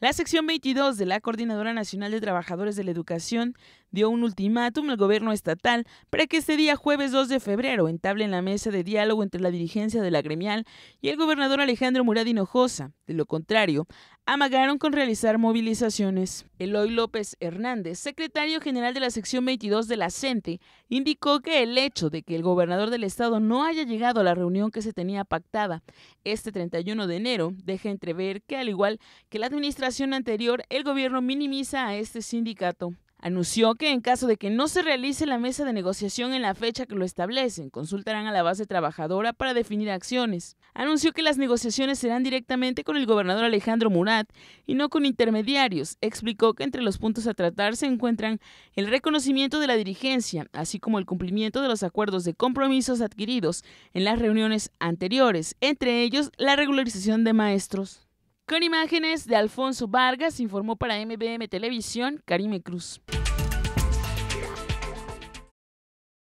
La sección 22 de la Coordinadora Nacional de Trabajadores de la Educación dio un ultimátum al gobierno estatal para que este día jueves 2 de febrero en la mesa de diálogo entre la dirigencia de la gremial y el gobernador Alejandro Murad Hinojosa. De lo contrario, amagaron con realizar movilizaciones. Eloy López Hernández, secretario general de la sección 22 de la CENTE, indicó que el hecho de que el gobernador del estado no haya llegado a la reunión que se tenía pactada este 31 de enero deja entrever que al igual que la administración anterior, el gobierno minimiza a este sindicato. Anunció que en caso de que no se realice la mesa de negociación en la fecha que lo establecen, consultarán a la base trabajadora para definir acciones. Anunció que las negociaciones serán directamente con el gobernador Alejandro Murat y no con intermediarios. Explicó que entre los puntos a tratar se encuentran el reconocimiento de la dirigencia, así como el cumplimiento de los acuerdos de compromisos adquiridos en las reuniones anteriores, entre ellos la regularización de maestros. Con imágenes de Alfonso Vargas, informó para MBM Televisión Karime Cruz.